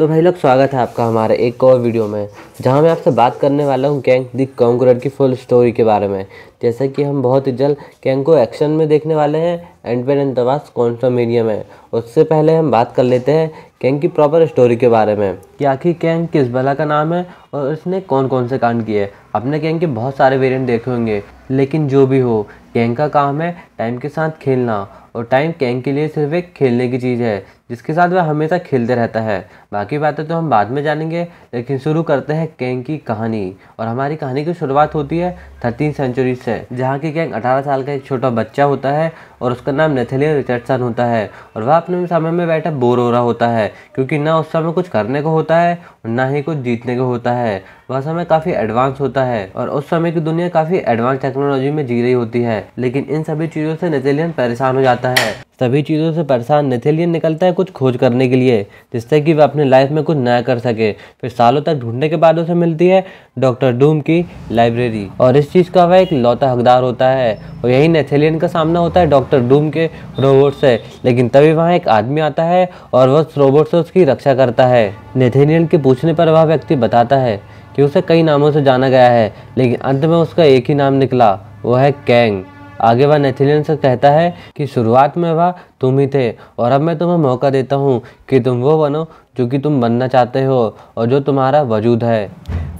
तो भाई लोग स्वागत है आपका हमारे एक और वीडियो में जहां मैं आपसे बात करने वाला हूं कैंग दी कॉन्करर की फुल स्टोरी के बारे में जैसे कि हम बहुत ही जल्द कैंग को एक्शन में देखने वाले हैं एंड पेन एंड कौन सा मीडियम है उससे पहले हम बात कर लेते हैं कैंग की प्रॉपर स्टोरी के बारे में कि आखिर कैंग किस भला का नाम है और उसने कौन कौन से कांड किए अपने कैंग के बहुत सारे वेरियंट देखे होंगे लेकिन जो भी हो कैंग का काम है टाइम के साथ खेलना और टाइम कैंग के लिए सिर्फ एक खेलने की चीज़ है जिसके साथ वह हमेशा खेलते रहता है बाकी बातें तो हम बाद में जानेंगे लेकिन शुरू करते हैं कैंग की कहानी और हमारी कहानी की शुरुआत होती है थर्टीन सेंचुरी से जहाँ की कैंग अठारह साल का एक छोटा बच्चा होता है और उसका नाम नेथेलियन रिचर्डसन होता है और वह अपने समय में बैठा बोर हो रहा होता है क्योंकि ना उस समय कुछ करने को होता है और ना ही कुछ जीतने को होता है वह समय काफ़ी एडवांस होता है और उस समय की दुनिया काफ़ी एडवांस टेक्नोलॉजी में जी रही होती है लेकिन इन सभी चीज़ों से नेथेलियन परेशान हो जाता है सभी चीज़ों से परेशान नेथेलियन निकलता है कुछ खोज करने के लिए जिससे कि वह अपने लाइफ में कुछ नया कर सके फिर सालों तक ढूंढने के बाद उसे मिलती है डॉक्टर डूम की लाइब्रेरी और इस चीज़ का वह एक लौता हकदार होता है और यही नेथेलियन का सामना होता है डॉक्टर डूम के रोबोट से लेकिन तभी वहाँ एक आदमी आता है और वह रोबोट से उसकी रक्षा करता है नेथेलियन के पूछने पर वह व्यक्ति बताता है कि उसे कई नामों से जाना गया है लेकिन अंत में उसका एक ही नाम निकला वो है कैंग आगे वह नेथिलियन से कहता है कि शुरुआत में वह तुम ही थे और अब मैं तुम्हें मौका देता हूँ कि तुम वो बनो जो कि तुम बनना चाहते हो और जो तुम्हारा वजूद है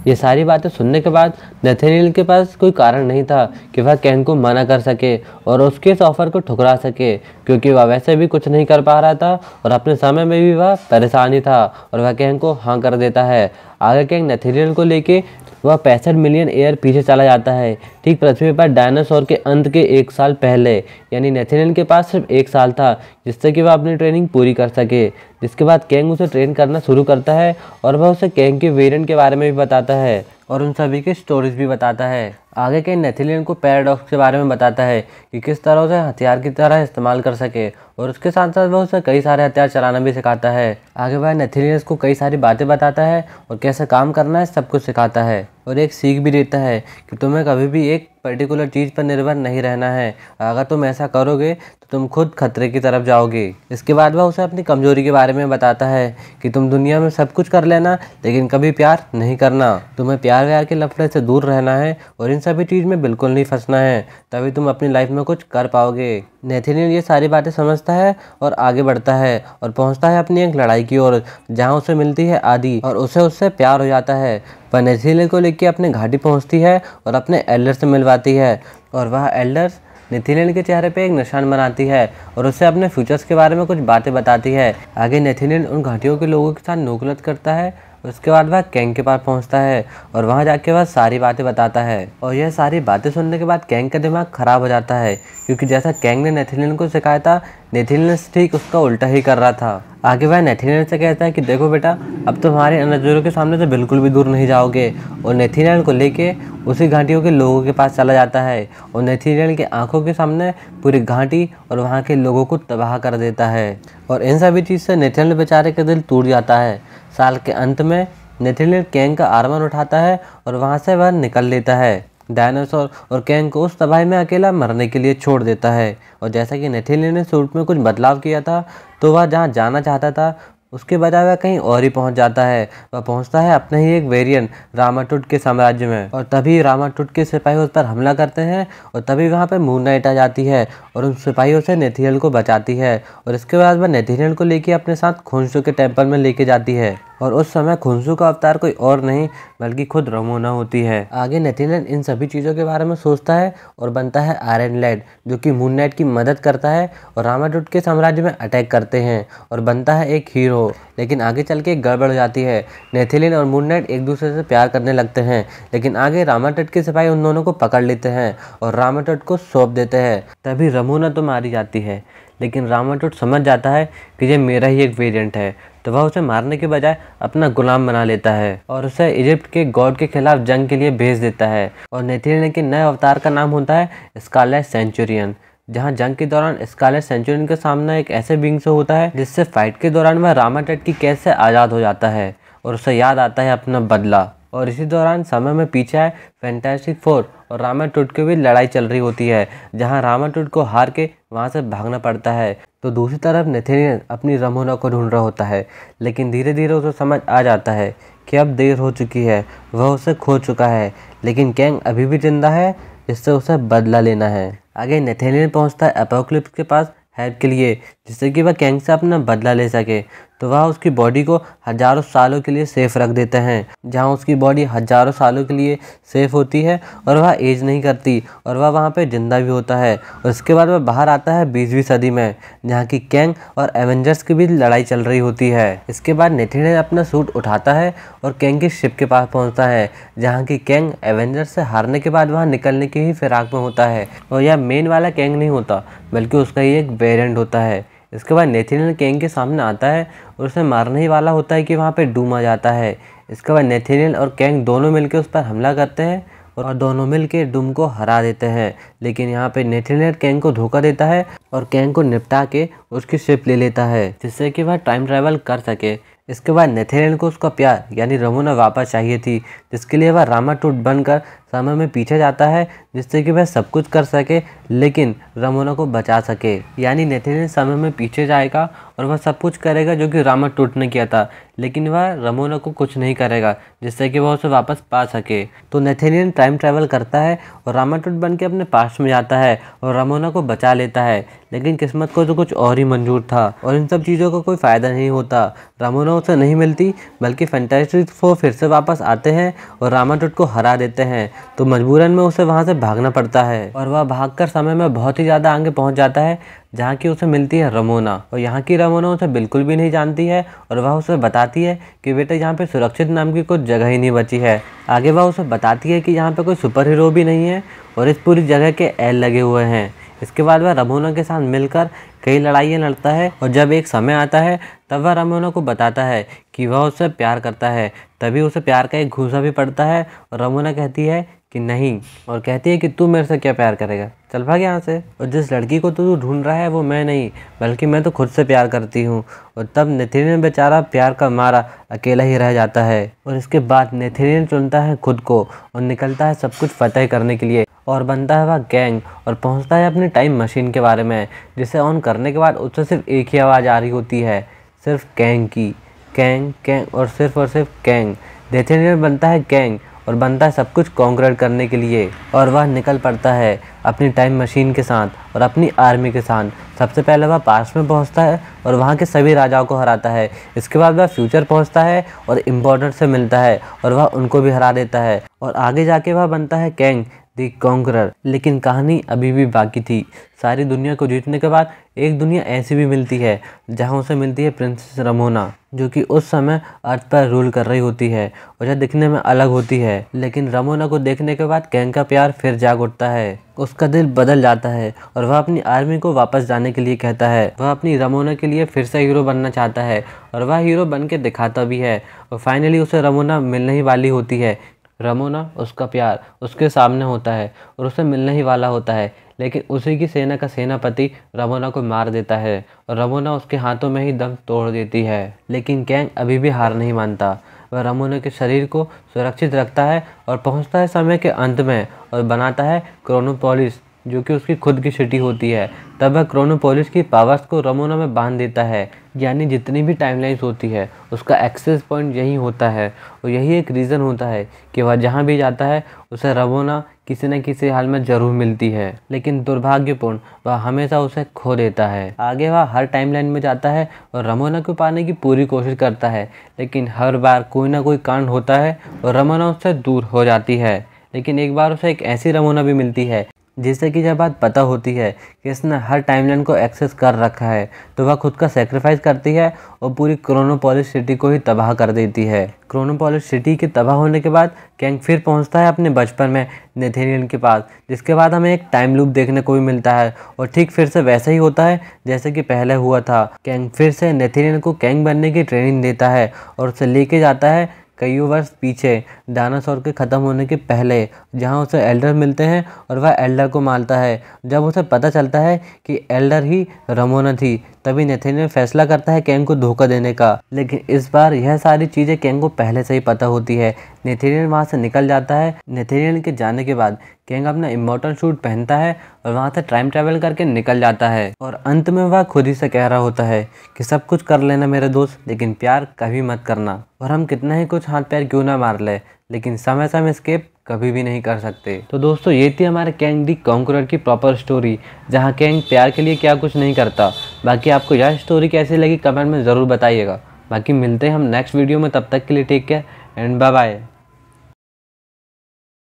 ये सारी बातें सुनने के बाद नेथेनियल के पास कोई कारण नहीं था कि वह कैन को मना कर सके और उसके इस ऑफ़र को ठुकरा सके क्योंकि वह वैसे भी कुछ नहीं कर पा रहा था और अपने समय में भी वह परेशान ही था और वह कैंग को हाँ कर देता है आगे कैंग नेथेनियल को लेके वह पैंसठ मिलियन ईयर पीछे चला जाता है ठीक पृथ्वी पर डायनासोर के अंत के एक साल पहले यानी नेथेलियन के पास सिर्फ एक साल था जिससे कि वह अपनी ट्रेनिंग पूरी कर सके जिसके बाद कैंग उसे ट्रेन करना शुरू करता है और वह उसे कैंग के वेरियंट के बारे में भी बताता है और उन सभी की स्टोरीज भी बताता है आगे के नेथिलियन को पैराडॉक्स के बारे में बताता है कि किस तरह उसे हथियार की तरह इस्तेमाल कर सके और उसके साथ साथ वह उसे कई सारे हथियार चलाना भी सिखाता है आगे वह नेथिलियन को कई सारी बातें बताता है और कैसे काम करना है सब कुछ सिखाता है और एक सीख भी देता है कि तुम्हें कभी भी एक पर्टिकुलर चीज़ पर निर्भर नहीं रहना है अगर तुम ऐसा करोगे तो तुम खुद खतरे की तरफ जाओगे इसके बाद वह उसे अपनी कमज़ोरी के बारे में बताता है कि तुम दुनिया में सब कुछ कर लेना लेकिन कभी प्यार नहीं करना तुम्हें प्यार व्यार के लफड़े से दूर रहना है और इन सभी चीज़ में बिल्कुल नहीं फंसना है तभी तुम अपनी लाइफ में कुछ कर पाओगे नेथिनियल ये सारी बातें समझता है और आगे बढ़ता है और पहुँचता है अपनी एक लड़ाई की ओर जहाँ उसे मिलती है आदि और उसे उससे प्यार हो जाता है वह को लेकर अपने घाटी पहुंचती है और अपने एल्डर से मिलवाती है और वह एल्डर्स नेथिलेंड के चेहरे पे एक निशान बनाती है और उसे अपने फ्यूचर्स के बारे में कुछ बातें बताती है आगे नेथिलेंड उन घाटियों के लोगों के साथ नोकलत करता है उसके बाद वह कैंग के पास पहुंचता है और वहां जाके वह सारी बातें बताता है और यह सारी बातें सुनने के बाद कैंग का दिमाग ख़राब हो जाता है क्योंकि जैसा कैंग ने नेथिलिन को सिखाया था नेथिलिन ठीक उसका उल्टा ही कर रहा था आगे वह नेथिलिन से कहता है कि देखो बेटा अब तुम्हारे नजरों के सामने से तो बिल्कुल भी दूर नहीं जाओगे और नेथिलिन को लेके उसी घाटियों के लोगों के पास चला जाता है और नेथिलिन की आंखों के सामने पूरी घाटी और वहाँ के लोगों को तबाह कर देता है और इन सभी चीज़ से नेथिलिन बेचारे का दिल टूट जाता है साल के अंत में नेथिलिन कैंग का आर्मर उठाता है और वहाँ से वह निकल लेता है डायनासोर और कैंग को उस तबाही में अकेला मरने के लिए छोड़ देता है और जैसा कि नेथिलिन ने सूट में कुछ बदलाव किया था तो वह जहाँ जाना चाहता था उसके बजाय वह कहीं और ही पहुंच जाता है वह पहुंचता है अपने ही एक वेरियन रामाटुट के साम्राज्य में और तभी रामाटुट के सिपाही उस पर हमला करते हैं और तभी वहां पर मून नाइट आ जाती है और उन सिपाहियों से नेथियल को बचाती है और इसके बाद वह नेथियल को लेकर अपने साथ खुंशो के टेम्पल में लेके जाती है और उस समय खुनसू का अवतार कोई और नहीं बल्कि खुद रमोना होती है आगे नेथिनन इन सभी चीज़ों के बारे में सोचता है और बनता है आयरन लैड जो कि मून नाइट की मदद करता है और रामाडुट के साम्राज्य में अटैक करते हैं और बनता है एक हीरो लेकिन आगे चल के गड़बड़ जाती है नेथिलिन और मून नाइट एक दूसरे से प्यार करने लगते हैं लेकिन आगे रामाटट के सिपाही उन दोनों को पकड़ लेते हैं और रामाटट को सौंप देते हैं तभी रमोना तो मारी जाती है लेकिन रामाटट समझ जाता है कि ये मेरा ही एक वेरिएंट है तो वह उसे मारने के बजाय अपना गुलाम बना लेता है और उसे इजिप्ट के गॉड के खिलाफ जंग के लिए भेज देता है और नेथिलियन के नए अवतार का नाम होता है स्कारलेट सेंचुरियन जहाँ जंग के दौरान स्कारलेट सेंचुरियन का सामना एक ऐसे बिंग से होता है जिससे फाइट के दौरान वह रामाटेट की कैद से आज़ाद हो जाता है और उसे याद आता है अपना बदला और इसी दौरान समय में पीछे आए फैंटेस्टिक फोर और रामा टूट के भी लड़ाई चल रही होती है जहाँ रामा टूट को हार के वहाँ से भागना पड़ता है तो दूसरी तरफ नेथेनियन अपनी रमोना को ढूंढ रहा होता है लेकिन धीरे धीरे उसे समझ आ जाता है कि अब देर हो चुकी है वह उसे खो चुका है लेकिन कैंग अभी भी जिंदा है जिससे उसे बदला लेना है आगे नेथेनियन पहुंचता है अपोक्लिप्स के पास हेल्प के लिए जिससे कि वह कैंग से अपना बदला ले सके तो वह उसकी बॉडी को हज़ारों सालों के लिए सेफ़ रख देते हैं जहाँ उसकी बॉडी हज़ारों सालों के लिए सेफ़ होती है और वह एज नहीं करती और वह वहाँ पर जिंदा भी होता है उसके बाद वह बाहर आता है बीसवीं सदी में जहाँ की कैंग और एवेंजर्स की भी लड़ाई चल रही होती है इसके बाद नेथिन अपना सूट उठाता है और कैंग की शिप के पास पहुँचता है जहाँ की कैंग एवेंजर्स से हारने के बाद वहाँ निकलने की ही फिराक में होता है और यह मेन वाला कैंग नहीं होता बल्कि उसका ही एक वेरियंट होता है इसके बाद नेथेनियल केंग के सामने आता है और उसे मारने ही वाला होता है कि वहाँ डूम डूमा जाता है इसके बाद नेथेनियल और कैंग दोनों मिलकर उस पर हमला करते हैं और दोनों मिल के डूम को हरा देते हैं लेकिन यहाँ पे नेथेनियल कैंग को धोखा देता है और कैंग को निपटा के उसकी शिप ले लेता है जिससे कि वह टाइम ट्रैवल कर सके इसके बाद नेथेनियल को उसका प्यार यानी रमोना वापस चाहिए थी जिसके लिए वह रामा टूट बनकर समय में पीछे जाता है जिससे कि वह सब कुछ कर सके लेकिन रमोना को बचा सके यानी नेथेनियल समय में पीछे जाएगा और वह सब कुछ करेगा जो कि रामा टूट ने किया था लेकिन वह रमोना को कुछ नहीं करेगा जिससे कि वह उसे वापस पा सके तो नेथेनियन टाइम ट्रैवल करता है और रामा टूट बन के अपने पास में जाता है और रमोना को बचा लेता है लेकिन किस्मत को तो कुछ और ही मंजूर था और इन सब चीज़ों का को कोई फ़ायदा नहीं होता रमोना उसे नहीं मिलती बल्कि फैंटेस्टिक फोर फिर से वापस आते हैं और रामा टूट को हरा देते हैं तो मजबूरन में उसे वहाँ से भागना पड़ता है और वह भागकर समय में बहुत ही ज़्यादा आगे पहुँच जाता है जहाँ की उसे मिलती है रमोना और यहाँ की रमोना उसे बिल्कुल भी नहीं जानती है और वह उसे बताती है कि बेटा यहाँ पे सुरक्षित नाम की कोई जगह ही नहीं बची है आगे वह उसे बताती है कि यहाँ पर कोई सुपर हीरो भी नहीं है और इस पूरी जगह के एल लगे हुए हैं इसके बाद वह रमोना के साथ मिलकर कई लड़ाइयाँ लड़ता है और जब एक समय आता है तब वह रमोना को बताता है कि वह उससे प्यार करता है तभी उसे प्यार का एक घूसा भी पड़ता है और रमोना कहती है कि नहीं और कहती है कि तू मेरे से क्या प्यार करेगा चल भाग यहाँ से और जिस लड़की को तू ढूंढ रहा है वो मैं नहीं बल्कि मैं तो खुद से प्यार करती हूँ और तब नेथेरियन बेचारा प्यार का मारा अकेला ही रह जाता है और इसके बाद नेथेरियन चुनता है खुद को और निकलता है सब कुछ फतेह करने के लिए और बनता है वह गैंग और पहुंचता है अपने टाइम मशीन के बारे में जिसे ऑन करने के बाद उससे सिर्फ एक ही आवाज़ आ रही होती है सिर्फ गैंग की गैंग गैंग और सिर्फ और सिर्फ गैंग देथेन में बनता है गैंग और बनता है सब कुछ कॉन्क्रेट करने के लिए और वह निकल पड़ता है अपनी टाइम मशीन के साथ और अपनी आर्मी के साथ सबसे पहले वह पास में पहुंचता है और वहाँ के सभी राजाओं को हराता है इसके बाद वह फ्यूचर पहुंचता है और इम्पोर्टेंट से मिलता है और वह उनको भी हरा देता है और आगे जाके वह बनता है कैंग दी कॉन्करर लेकिन कहानी अभी भी बाकी थी सारी दुनिया को जीतने के बाद एक दुनिया ऐसी भी मिलती है जहाँ उसे मिलती है प्रिंसेस रमोना जो कि उस समय अर्थ पर रूल कर रही होती है और यह दिखने में अलग होती है लेकिन रमोना को देखने के बाद कैंग का प्यार फिर जाग उठता है उसका दिल बदल जाता है और वह अपनी आर्मी को वापस जाने के लिए कहता है वह अपनी रमोना के लिए फिर से हीरो बनना चाहता है और वह हीरो बन के दिखाता भी है और फाइनली उसे रमोना मिलने ही वाली होती है रमोना उसका प्यार उसके सामने होता है और उसे मिलने ही वाला होता है लेकिन उसी की सेना का सेनापति रमोना को मार देता है और रमोना उसके हाथों में ही दम तोड़ देती है लेकिन कैंग अभी भी हार नहीं मानता वह रमोना के शरीर को सुरक्षित रखता है और पहुंचता है समय के अंत में और बनाता है क्रोनोपोलिस जो कि उसकी खुद की सिटी होती है तब वह क्रोनोपोलिस की पावर्स को रमोना में बांध देता है यानी जितनी भी टाइमलाइंस होती है उसका एक्सेस पॉइंट यही होता है और यही एक रीज़न होता है कि वह जहाँ भी जाता है उसे रमोना किसी न किसी हाल में ज़रूर मिलती है लेकिन दुर्भाग्यपूर्ण वह हमेशा उसे खो देता है आगे वह हर टाइमलाइन में जाता है और रमोना को पाने की पूरी कोशिश करता है लेकिन हर बार कोई ना कोई कांड होता है और रमोना उससे दूर हो जाती है लेकिन एक बार उसे एक ऐसी रमोना भी मिलती है जिससे कि जब बात पता होती है कि इसने हर टाइमलाइन को एक्सेस कर रखा है तो वह खुद का सेक्रीफाइस करती है और पूरी क्रोनोपोलिस सिटी को ही तबाह कर देती है क्रोनोपोलिस सिटी के तबाह होने के बाद कैंग फिर पहुंचता है अपने बचपन में नेथेरियन के पास जिसके बाद हमें एक टाइम लूप देखने को भी मिलता है और ठीक फिर से वैसा ही होता है जैसे कि पहले हुआ था कैंग फिर से नेथेरियन को कैंग बनने की ट्रेनिंग देता है और उसे लेके जाता है कई वर्ष पीछे डायनासोर के ख़त्म होने के पहले जहाँ उसे एल्डर मिलते हैं और वह एल्डर को मारता है जब उसे पता चलता है कि एल्डर ही रमोना थी तभी नेथेनियल फैसला करता है कैंग को धोखा देने का लेकिन इस बार यह सारी चीज़ें कैंग को पहले से ही पता होती है नेथेनियल वहाँ से निकल जाता है नेथेनियल के जाने के बाद कैंग अपना इमोटल सूट पहनता है और वहाँ से टाइम ट्रैवल करके निकल जाता है और अंत में वह खुद ही से कह रहा होता है कि सब कुछ कर लेना मेरे दोस्त लेकिन प्यार कभी मत करना और हम कितना ही कुछ हाथ पैर क्यों ना मार ले लेकिन समय समय स्केप कभी भी नहीं कर सकते तो दोस्तों ये थी हमारे कैंग दी कॉन्क्रर की प्रॉपर स्टोरी जहाँ कैंग प्यार के लिए क्या कुछ नहीं करता बाकी आपको यह स्टोरी कैसी लगी कमेंट में ज़रूर बताइएगा बाकी मिलते हैं हम नेक्स्ट वीडियो में तब तक के लिए take care and bye bye